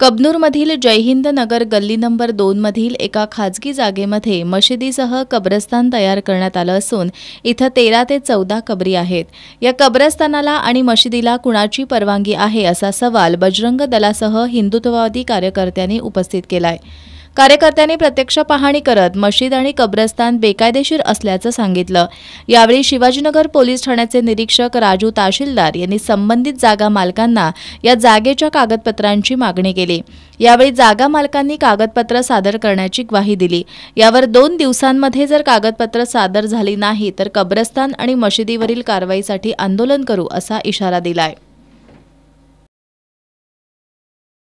कबनूरमधील जयहिंद नगर गल्ली नंबर दोनमधील एका खाजगी जागेमध्ये मशिदीसह कब्रस्तान तयार करण्यात आलं असून इथं तेरा ते चौदा कबरी आहेत या कब्रस्तानाला आणि मशिदीला कुणाची परवानगी आहे असा सवाल बजरंग दलासह हिंदुत्ववादी कार्यकर्त्यांनी उपस्थित केलाय कार्यकर्त्यांनी प्रत्यक्ष पाहणी करत मशीद आणि कब्रस्तान बेकायदेशीर असल्याचं सांगितलं यावेळी शिवाजीनगर पोलीस ठाण्याचे निरीक्षक राजू ताशीलदार यांनी संबंधित जागा मालकांना या जागेच्या कागदपत्रांची मागणी केली यावेळी जागा मालकांनी कागदपत्र सादर करण्याची ग्वाही दिली यावर दोन दिवसांमध्ये जर कागदपत्र सादर झाली नाही तर कब्रस्तान आणि मशिदीवरील कारवाईसाठी आंदोलन करू असा इशारा दिलाय